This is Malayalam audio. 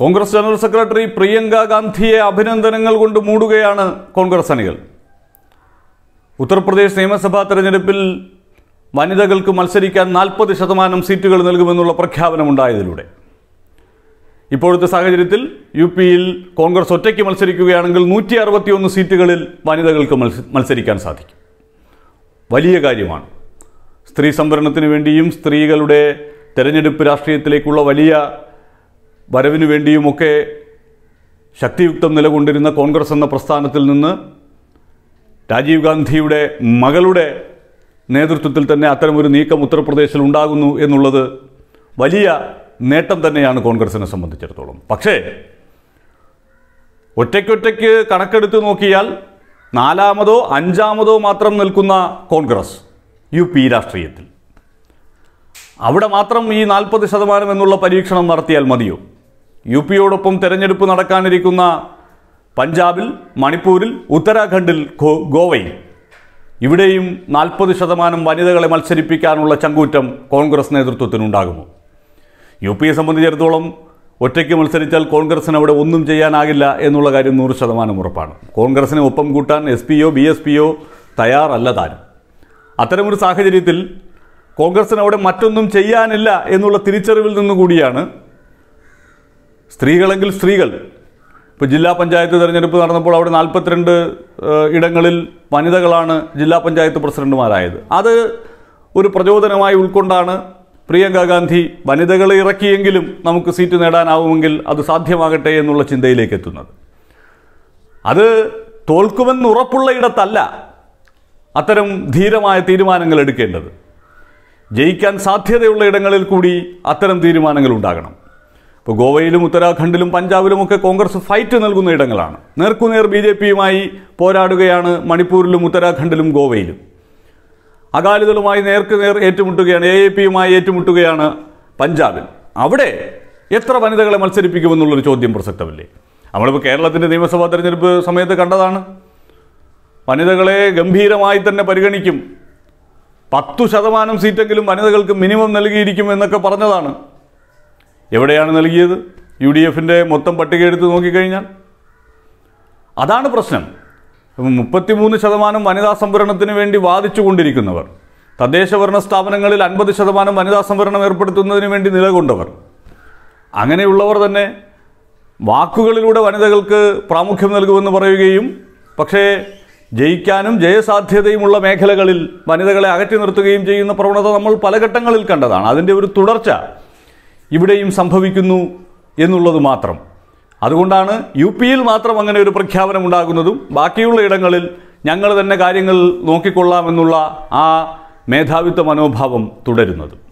കോൺഗ്രസ് ജനറൽ സെക്രട്ടറി പ്രിയങ്ക ഗാന്ധിയെ അഭിനന്ദനങ്ങൾ കൊണ്ട് മൂടുകയാണ് കോൺഗ്രസ് അണികൾ ഉത്തർപ്രദേശ് നിയമസഭാ തെരഞ്ഞെടുപ്പിൽ വനിതകൾക്ക് മത്സരിക്കാൻ നാൽപ്പത് ശതമാനം സീറ്റുകൾ നൽകുമെന്നുള്ള പ്രഖ്യാപനമുണ്ടായതിലൂടെ ഇപ്പോഴത്തെ സാഹചര്യത്തിൽ യു പിയിൽ കോൺഗ്രസ് ഒറ്റയ്ക്ക് മത്സരിക്കുകയാണെങ്കിൽ നൂറ്റി അറുപത്തിയൊന്ന് സീറ്റുകളിൽ വനിതകൾക്ക് മത്സരിക്കാൻ സാധിക്കും വലിയ കാര്യമാണ് സ്ത്രീ സംവരണത്തിന് വേണ്ടിയും സ്ത്രീകളുടെ തെരഞ്ഞെടുപ്പ് രാഷ്ട്രീയത്തിലേക്കുള്ള വലിയ വരവിനു വേണ്ടിയുമൊക്കെ ശക്തിയുക്തം നിലകൊണ്ടിരുന്ന കോൺഗ്രസ് എന്ന പ്രസ്ഥാനത്തിൽ നിന്ന് രാജീവ് ഗാന്ധിയുടെ മകളുടെ നേതൃത്വത്തിൽ തന്നെ അത്തരമൊരു നീക്കം ഉത്തർപ്രദേശിൽ ഉണ്ടാകുന്നു എന്നുള്ളത് വലിയ നേട്ടം തന്നെയാണ് കോൺഗ്രസിനെ സംബന്ധിച്ചിടത്തോളം പക്ഷേ ഒറ്റയ്ക്കൊറ്റയ്ക്ക് കണക്കെടുത്ത് നോക്കിയാൽ നാലാമതോ അഞ്ചാമതോ മാത്രം നിൽക്കുന്ന കോൺഗ്രസ് യു പി രാഷ്ട്രീയത്തിൽ അവിടെ മാത്രം ഈ നാൽപ്പത് ശതമാനം എന്നുള്ള പരീക്ഷണം നടത്തിയാൽ മതിയോ യു പിയോടൊപ്പം തെരഞ്ഞെടുപ്പ് നടക്കാനിരിക്കുന്ന പഞ്ചാബിൽ മണിപ്പൂരിൽ ഉത്തരാഖണ്ഡിൽ ഗോവയിൽ ഇവിടെയും നാൽപ്പത് ശതമാനം വനിതകളെ മത്സരിപ്പിക്കാനുള്ള ചങ്കൂറ്റം കോൺഗ്രസ് നേതൃത്വത്തിനുണ്ടാകുന്നു യു പിയെ സംബന്ധിച്ചിടത്തോളം ഒറ്റയ്ക്ക് മത്സരിച്ചാൽ കോൺഗ്രസിന് അവിടെ ഒന്നും ചെയ്യാനാകില്ല എന്നുള്ള കാര്യം നൂറ് ശതമാനം ഉറപ്പാണ് കോൺഗ്രസിനെ ഒപ്പം കൂട്ടാൻ എസ് പിയോ ബി എസ് പിയോ തയ്യാറല്ല താനും അത്തരമൊരു സാഹചര്യത്തിൽ കോൺഗ്രസിന് അവിടെ മറ്റൊന്നും ചെയ്യാനില്ല എന്നുള്ള തിരിച്ചറിവിൽ നിന്നുകൂടിയാണ് സ്ത്രീകളെങ്കിൽ സ്ത്രീകൾ ഇപ്പോൾ ജില്ലാ പഞ്ചായത്ത് തിരഞ്ഞെടുപ്പ് നടന്നപ്പോൾ അവിടെ നാൽപ്പത്തിരണ്ട് ഇടങ്ങളിൽ വനിതകളാണ് ജില്ലാ പഞ്ചായത്ത് പ്രസിഡന്റുമാരായത് അത് ഒരു പ്രചോദനമായി ഉൾക്കൊണ്ടാണ് പ്രിയങ്ക ഗാന്ധി വനിതകളെ ഇറക്കിയെങ്കിലും നമുക്ക് സീറ്റ് നേടാനാവുമെങ്കിൽ അത് സാധ്യമാകട്ടെ എന്നുള്ള ചിന്തയിലേക്ക് എത്തുന്നത് അത് തോൽക്കുമെന്ന് ഉറപ്പുള്ള ഇടത്തല്ല അത്തരം ധീരമായ തീരുമാനങ്ങൾ എടുക്കേണ്ടത് ജയിക്കാൻ സാധ്യതയുള്ള ഇടങ്ങളിൽ കൂടി അത്തരം തീരുമാനങ്ങൾ ഉണ്ടാകണം ഇപ്പോൾ ഗോവയിലും ഉത്തരാഖണ്ഡിലും പഞ്ചാബിലും ഒക്കെ കോൺഗ്രസ് ഫൈറ്റ് നൽകുന്ന ഇടങ്ങളാണ് നേർക്കുനേർ ബി ജെ പിയുമായി പോരാടുകയാണ് മണിപ്പൂരിലും ഉത്തരാഖണ്ഡിലും ഗോവയിലും അകാലികളുമായി നേർക്കുനേർ ഏറ്റുമുട്ടുകയാണ് എ എ പിയുമായി ഏറ്റുമുട്ടുകയാണ് പഞ്ചാബിൽ അവിടെ എത്ര വനിതകളെ മത്സരിപ്പിക്കുമെന്നുള്ളൊരു ചോദ്യം പ്രസക്തമല്ലേ നമ്മളിപ്പോൾ കേരളത്തിൻ്റെ നിയമസഭാ തെരഞ്ഞെടുപ്പ് സമയത്ത് കണ്ടതാണ് വനിതകളെ ഗംഭീരമായി തന്നെ പരിഗണിക്കും പത്തു ശതമാനം സീറ്റെങ്കിലും വനിതകൾക്ക് മിനിമം നൽകിയിരിക്കും എന്നൊക്കെ പറഞ്ഞതാണ് എവിടെയാണ് നൽകിയത് യു ഡി എഫിൻ്റെ മൊത്തം പട്ടിക എടുത്ത് നോക്കിക്കഴിഞ്ഞാൽ അതാണ് പ്രശ്നം മുപ്പത്തിമൂന്ന് ശതമാനം വനിതാ സംവരണത്തിന് വേണ്ടി വാദിച്ചു കൊണ്ടിരിക്കുന്നവർ തദ്ദേശഭരണ സ്ഥാപനങ്ങളിൽ അൻപത് ശതമാനം വനിതാ സംവരണം ഏർപ്പെടുത്തുന്നതിന് വേണ്ടി നിലകൊണ്ടവർ അങ്ങനെയുള്ളവർ തന്നെ വാക്കുകളിലൂടെ വനിതകൾക്ക് പ്രാമുഖ്യം നൽകുമെന്ന് പറയുകയും പക്ഷേ ജയിക്കാനും ജയസാധ്യതയുമുള്ള മേഖലകളിൽ വനിതകളെ അകറ്റി നിർത്തുകയും ചെയ്യുന്ന പ്രവണത നമ്മൾ പല ഘട്ടങ്ങളിൽ കണ്ടതാണ് അതിൻ്റെ ഒരു തുടർച്ച ഇവിടെയും സംഭവിക്കുന്നു എന്നുള്ളത് മാത്രം അതുകൊണ്ടാണ് യു പിയിൽ മാത്രം അങ്ങനെ ഒരു പ്രഖ്യാപനം ഉണ്ടാകുന്നതും ബാക്കിയുള്ള ഇടങ്ങളിൽ ഞങ്ങൾ തന്നെ കാര്യങ്ങൾ നോക്കിക്കൊള്ളാമെന്നുള്ള ആ മേധാവിത്വ മനോഭാവം തുടരുന്നതും